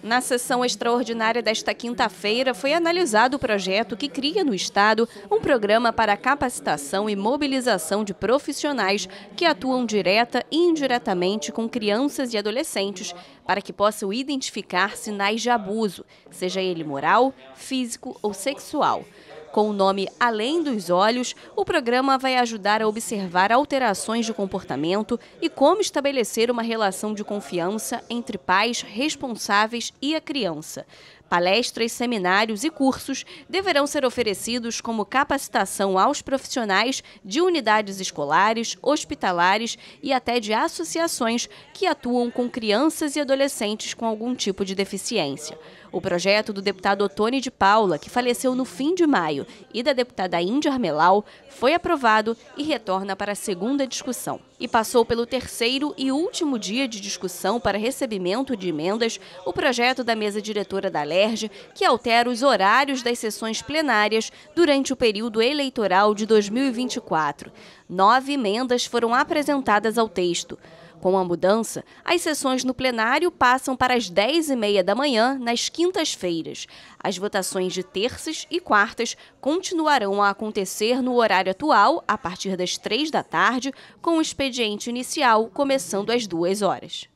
Na sessão extraordinária desta quinta-feira, foi analisado o projeto que cria no Estado um programa para capacitação e mobilização de profissionais que atuam direta e indiretamente com crianças e adolescentes, para que possam identificar sinais de abuso, seja ele moral, físico ou sexual. Com o nome Além dos Olhos, o programa vai ajudar a observar alterações de comportamento e como estabelecer uma relação de confiança entre pais responsáveis e a criança. Palestras, seminários e cursos deverão ser oferecidos como capacitação aos profissionais de unidades escolares, hospitalares e até de associações que atuam com crianças e adolescentes com algum tipo de deficiência. O projeto do deputado Otone de Paula, que faleceu no fim de maio, e da deputada Índia Armelau, foi aprovado e retorna para a segunda discussão. E passou pelo terceiro e último dia de discussão para recebimento de emendas o projeto da mesa diretora da LERJ, que altera os horários das sessões plenárias durante o período eleitoral de 2024. Nove emendas foram apresentadas ao texto. Com a mudança, as sessões no plenário passam para as 10h30 da manhã nas quintas-feiras. As votações de terças e quartas continuarão a acontecer no horário atual, a partir das 3 da tarde, com o expediente inicial começando às 2 horas.